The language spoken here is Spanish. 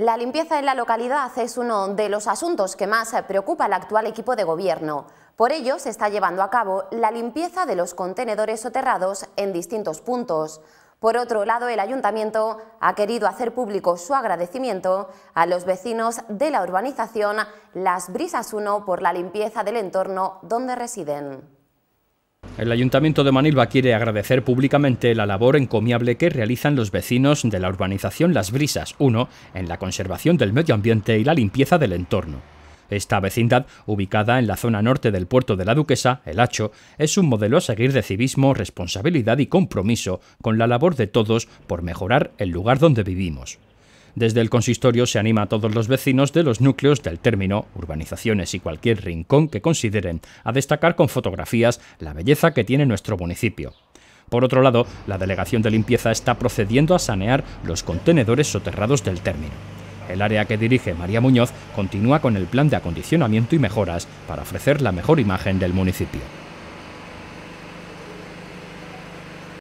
La limpieza en la localidad es uno de los asuntos que más preocupa al actual equipo de gobierno. Por ello, se está llevando a cabo la limpieza de los contenedores soterrados en distintos puntos. Por otro lado, el ayuntamiento ha querido hacer público su agradecimiento a los vecinos de la urbanización Las Brisas 1 por la limpieza del entorno donde residen. El Ayuntamiento de Manilva quiere agradecer públicamente la labor encomiable que realizan los vecinos de la urbanización Las Brisas 1 en la conservación del medio ambiente y la limpieza del entorno. Esta vecindad, ubicada en la zona norte del puerto de la Duquesa, El Hacho, es un modelo a seguir de civismo, responsabilidad y compromiso con la labor de todos por mejorar el lugar donde vivimos. Desde el consistorio se anima a todos los vecinos de los núcleos del término, urbanizaciones y cualquier rincón que consideren a destacar con fotografías la belleza que tiene nuestro municipio. Por otro lado, la Delegación de Limpieza está procediendo a sanear los contenedores soterrados del término. El área que dirige María Muñoz continúa con el plan de acondicionamiento y mejoras para ofrecer la mejor imagen del municipio.